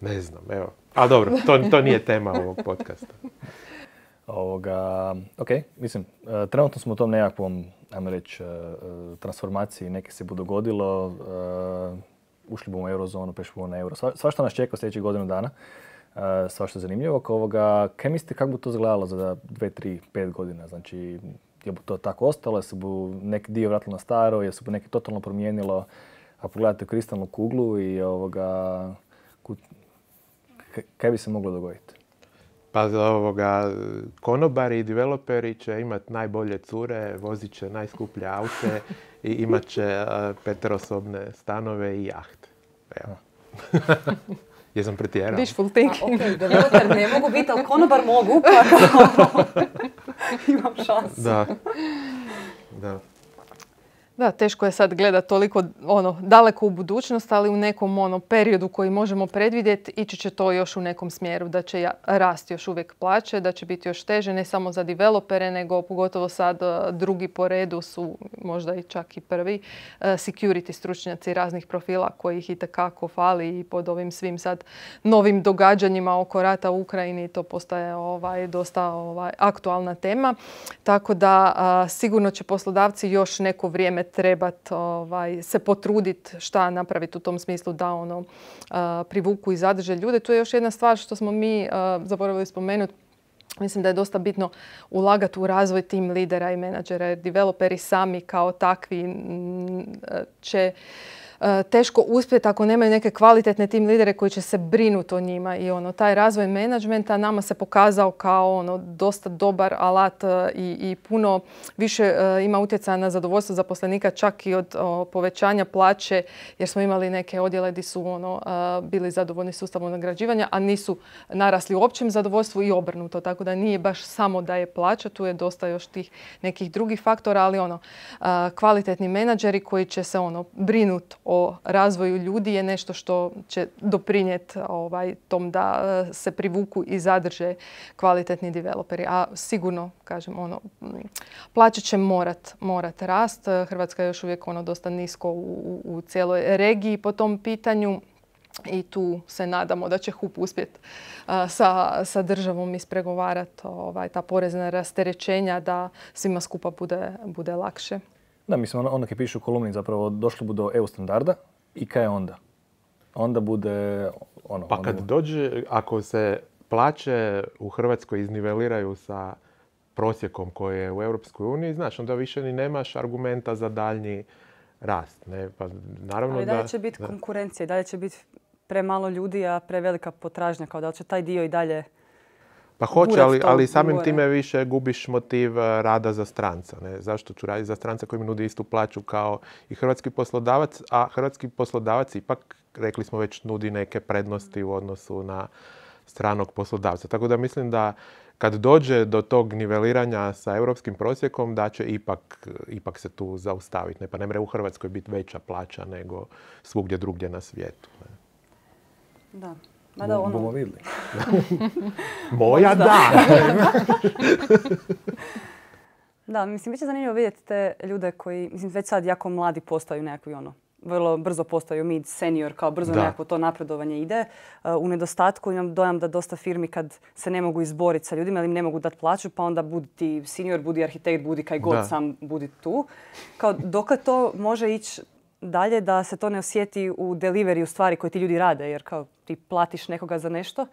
Ne znam, evo. A dobro, to, to nije tema ovog podcasta. Ovoga, ok, mislim, e, trenutno smo u tom nekakvom, ajmo reći, e, e, transformaciji, neke se bi dogodilo, ušli bomo u eurozonu, prešli bomo na euro, svašta nas čeka u sljedećih godinu dana, svašta zanimljivo. Ovoga, kaj mislite kako bi to izgledalo za 2, 3, 5 godina? Znači, je to tako ostalo, se bu neki dio vratilo na staro, jesu bu neki totalno promijenilo, a pogledate kristalnu kuglu i ovoga, kaj bi se moglo dogoditi? Pa za ovoga, konobari i developeri će imati najbolje cure, vozit će najskuplje aute i imat će e, peterosobne stanove i jahte. Evo. <laughs> Jesam pretjerao. Wishful thinking. ne mogu biti, ali konobar mogu, pa <laughs> imam šansu. Da. da. Da, teško je sad gledati toliko ono, daleko u budućnost, ali u nekom ono, periodu koji možemo predvidjeti ići će to još u nekom smjeru, da će rasti još uvijek plaće, da će biti još teže, ne samo za developere, nego pogotovo sad e, drugi po redu su možda i čak i prvi e, security stručnjaci raznih profila kojih i takako fali i pod ovim svim sad novim događanjima oko rata u Ukrajini to postaje ovaj, dosta ovaj, aktualna tema. Tako da sigurno će poslodavci još neko vrijeme trebati ovaj, se potruditi šta napraviti u tom smislu da ono privuku i zadrže ljude. Tu je još jedna stvar što smo mi zaboravili spomenuti. Mislim da je dosta bitno ulagati u razvoj tim lidera i menadžera developeri sami kao takvi će E, teško uspjeti ako nemaju neke kvalitetne tim lidere koji će se brinuti o njima i ono taj razvoj menadžmenta nama se pokazao kao ono dosta dobar alat e, i, i puno više e, ima utjecaja na zadovoljstvo zaposlenika čak i od povećanja plaće jer smo imali neke odjele gdje su ono bili zadovoljni sustavom nagrađivanja a nisu narasli u općem zadovoljstvu i obrnuto tako da nije baš samo da je plaća tu je dosta još tih nekih drugih faktora ali ono kvalitetni menadžeri koji će se ono brinuti o razvoju ljudi je nešto što će doprinijeti ovaj, tom da e, se privuku i zadrže kvalitetni developeri. A sigurno, kažem, ono, plaće će morat, morat rast. Hrvatska je još uvijek ono dosta nisko u, u cijeloj regiji po tom pitanju i tu se nadamo da će HUP uspjeti sa, sa državom ispregovarati ovaj, ta porezna rasterećenja da svima skupa bude, bude lakše. Da, mislim, onda ono kad piše u kolumni zapravo došli bi do EU standarda i kaj je onda? Onda bude ono... Pa kad dođe, ako se plaće u Hrvatskoj izniveliraju sa prosjekom koji je u Europskoj uniji, znaš, onda više ni nemaš argumenta za daljnji rast. Ne? Pa, naravno Ali dalje da, će biti konkurencija i dalje će biti premalo ljudi, a prevelika potražnja. Kao da li će taj dio i dalje pa hoće, ali, ali samim time više gubiš motiv eh, rada za stranca. Ne? Zašto ću raditi za stranca koji mi nudi istu plaću kao i hrvatski poslodavac, a hrvatski poslodavac ipak, rekli smo već, nudi neke prednosti u odnosu na stranog poslodavca. Tako da mislim da kad dođe do tog niveliranja sa europskim prosjekom, da će ipak, ipak se tu zaustaviti. Ne? Pa ne mre u Hrvatskoj biti veća plaća nego svugdje drugdje na svijetu. Ne? Da. Ma da, ono... Bomo vidli. <laughs> Moja da! <laughs> da, mislim, biće zanimljivo vidjeti te ljude koji, mislim, već sad jako mladi postaju nekakvi ono, vrlo brzo postaju mid senior, kao brzo nekako to napredovanje ide. Uh, u nedostatku imam dojam da dosta firmi kad se ne mogu izboriti sa ljudima ali im ne mogu dati plaću, pa onda budi ti senior, budi arhitekt, budi kaj god sam, budi tu. Kao dokle to može ići dalje da se to ne osjeti u delivery, u stvari koje ti ljudi rade, jer kao ti platiš nekoga za nešto.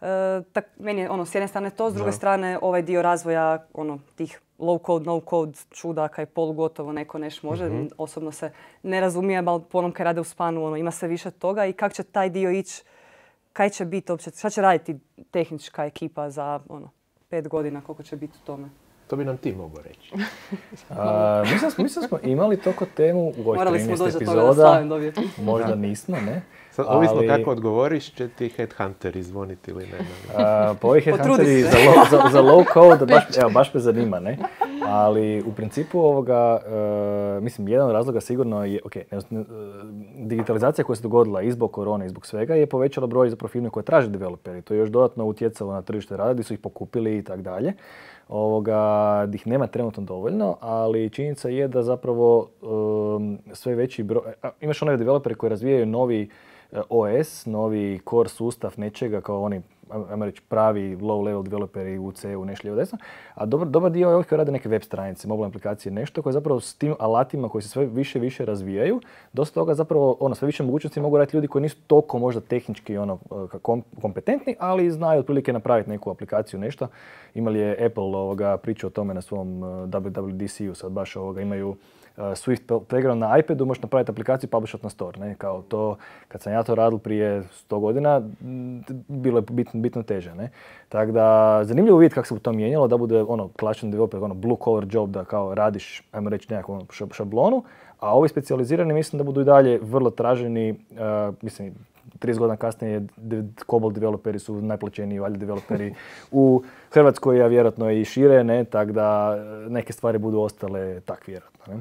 E, meni je ono, s jedne strane to, s druge strane ovaj dio razvoja ono, tih low code, no code čudaka je polugotovo neko nešto može. Mhm. Osobno se ne razumije ali ponom kad rade u spanu ono, ima se više toga i kak će taj dio ići, kaj će biti uopće, šta će raditi tehnička ekipa za ono, pet godina, koliko će biti u tome. To bi nam ti mogao reći. <laughs> mislim, da smo imali to temu u ovoj 13 epizoda. <laughs> Možda nismo, ne? Sad, ovisno kako odgovoriš, će ti headhunter zvoniti ili ne. Pa po headhunteri za, low, code, <laughs> baš, evo, baš me zanima, ne? Ali u principu ovoga, e, mislim, jedan od razloga sigurno je, ok, e, digitalizacija koja se dogodila i zbog korone i zbog svega je povećala broj za profilne koje traže developeri. To je još dodatno utjecalo na tržište rada gdje su ih pokupili i tako dalje ovoga, ih nema trenutno dovoljno, ali činjenica je da zapravo um, sve veći broj, e, imaš one developere koji razvijaju novi e, OS, novi core sustav nečega kao oni ajmo reći, pravi low-level developeri u C-u, nešto lijevo desno, a dobar, dobar dio je ovih koji rade neke web stranice, mobilne aplikacije, nešto koje zapravo s tim alatima koji se sve više više razvijaju, dosta toga zapravo, ono, sve više mogućnosti mogu raditi ljudi koji nisu toliko možda tehnički ono, e, kompetentni, ali znaju otprilike napraviti neku aplikaciju, nešto. Imali je Apple ovoga, priču o tome na svom e, WWDC-u, sad baš ovoga, imaju Uh, Swift playground na iPadu, možeš napraviti aplikaciju i publishat na store. Ne? Kao to, kad sam ja to radio prije 100 godina, bilo je bitno, bitno teže. Ne? Tako da, zanimljivo vidjeti kako se to mijenjalo, da bude ono, klasičan developer, ono, blue collar job, da kao radiš, ajmo reći, nekakvu ono, šablonu, a ovi specijalizirani mislim da budu i dalje vrlo traženi, uh, mislim, 30 godina kasnije COBOL developeri su najplaćeniji valjda developeri u Hrvatskoj, a vjerojatno i šire, ne, tako da uh, neke stvari budu ostale tak vjerojatno. Ne?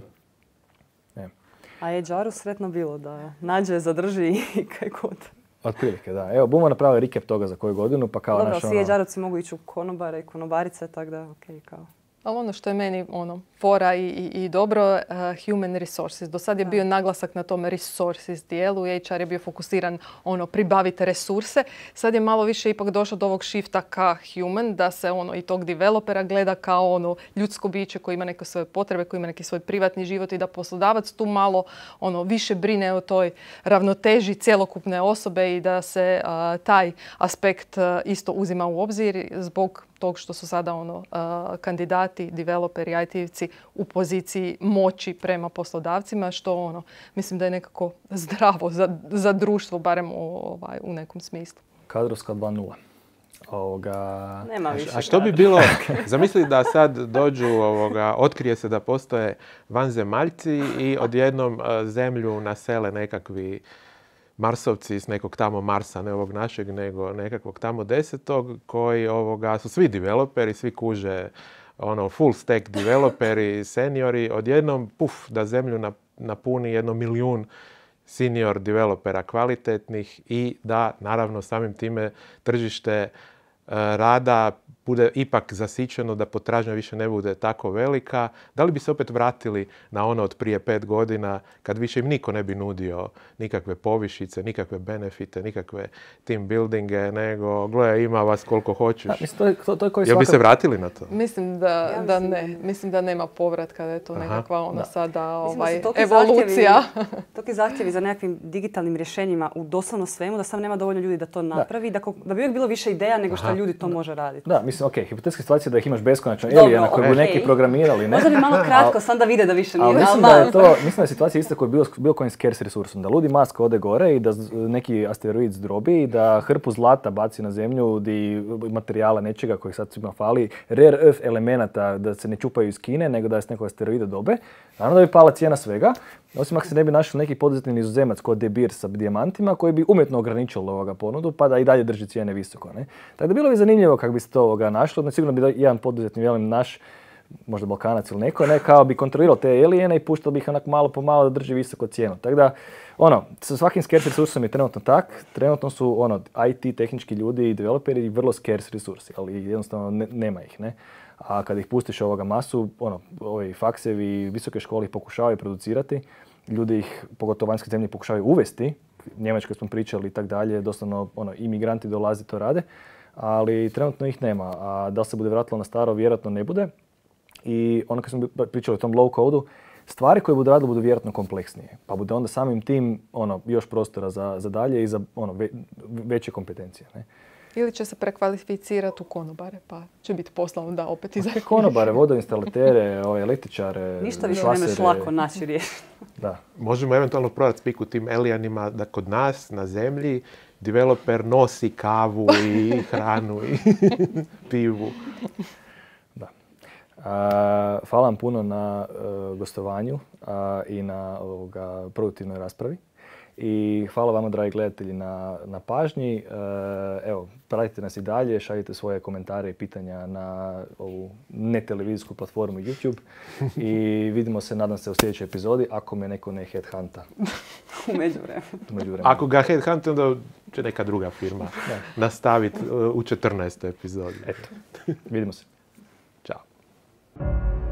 A je sretno bilo da nađe, zadrži i <laughs> kaj god. Otprilike, da. Evo, bumo napravili recap toga za koju godinu, pa kao Dobro, svi ono... mogu ići u konobare i konobarice, tako da, okej, kao... Ali ono što je meni ono, fora i, i, i dobro, eh, human resources. Do sad je bio naglasak na tom resources dijelu. HR je bio fokusiran ono pribavite resurse. Sad je malo više ipak došlo do ovog shifta ka human, da se ono i tog developera gleda kao ono ljudsko biće koji ima neke svoje potrebe, koji ima neki svoj privatni život i da poslodavac tu malo ono više brine o toj ravnoteži cjelokupne osobe i da se eh, taj aspekt eh, isto uzima u obzir zbog tog što su sada ono kandidati, developeri, IT-evci u poziciji moći prema poslodavcima, što ono, mislim da je nekako zdravo za, za društvo, barem ovaj, u nekom smislu. Kadrovska 2.0. Ovoga... Nema više a što bi bilo, <laughs> <laughs> zamisli da sad dođu, ovoga, otkrije se da postoje vanzemaljci i odjednom e, zemlju nasele nekakvi Marsovci iz nekog tamo Marsa, ne ovog našeg, nego nekakvog tamo desetog, koji ovoga, su svi developeri, svi kuže ono full stack developeri, <laughs> seniori, odjednom puf, da zemlju napuni jedno milijun senior developera kvalitetnih i da naravno samim time tržište eh, rada bude ipak zasićeno, da potražnja više ne bude tako velika, da li bi se opet vratili na ono od prije pet godina kad više im niko ne bi nudio nikakve povišice, nikakve benefite, nikakve team buildinge, nego gle ima vas koliko hoćeš. to je, bi se vratili na to? Mislim da, ne. Mislim da nema povratka, da je to nekakva ona sada ovaj, Toki zahtjevi za nekakvim digitalnim rješenjima u doslovno svemu, da sam nema dovoljno ljudi da to napravi, da, da bi uvijek bilo više ideja nego što ljudi to može raditi mislim, ok, hipotetska situacija da ih imaš beskonačno na koju okay. neki programirali. Ne? Možda bi malo <laughs> kratko, sam da vide da više nije. mislim da je to, mislim da je situacija ista koja je bilo, bilo kojim scarce resursom. Da ludi mask ode gore i da neki asteroid zdrobi i da hrpu zlata baci na zemlju di materijala nečega koji sad svima fali, rare earth elemenata da se ne čupaju iz Kine, nego da se nekog asteroida dobe. Naravno da bi pala cijena svega, osim ako se ne bi našao neki poduzetni nizozemac kod De sa dijamantima koji bi umjetno ograničio ovoga ponudu pa da i dalje drži cijene visoko. Ne? Tako da bilo bi zanimljivo kako bi se to ovoga našlo, no, sigurno bi jedan poduzetni velim naš možda Balkanac ili neko, ne, kao bi kontrolirao te elijene i puštao bi ih onako malo po malo da drži visoko cijenu. Tako da, ono, sa svakim scarce resursom je trenutno tak, trenutno su ono, IT, tehnički ljudi i developeri vrlo scarce resursi, ali jednostavno nema ih, ne a kada ih pustiš ovoga masu, ono, ovi faksevi visoke škole ih pokušavaju producirati, ljudi ih, pogotovo vanjske zemlje, pokušavaju uvesti, Njemačkoj smo pričali i tak dalje, doslovno ono, imigranti dolaze to rade, ali trenutno ih nema. A da se bude vratilo na staro, vjerojatno ne bude. I ono kad smo pričali o tom low code stvari koje budu radili budu vjerojatno kompleksnije. Pa bude onda samim tim ono, još prostora za, dalje i za ono, veće kompetencije. Ne? ili će se prekvalificirati u konobare, pa će biti posla onda opet pa iza. Konobare, vodoinstalatere, električare, Ništa više lako naći Da. Možemo eventualno prodati spiku tim Elijanima da kod nas na zemlji developer nosi kavu i <laughs> hranu i <laughs> pivu. Da. hvala vam puno na e, gostovanju i na ovoga, produktivnoj raspravi. I hvala vama, dragi gledatelji, na, na pažnji. E, evo, pratite nas i dalje, šaljite svoje komentare i pitanja na ovu netelevizijsku platformu YouTube. I <laughs> vidimo se, nadam se, u sljedećoj epizodi, ako me neko ne headhunta. u međuvremenu. Ako ga headhunta, onda će neka druga firma nastaviti e, u 14. epizodi. Eto, vidimo se. Ćao.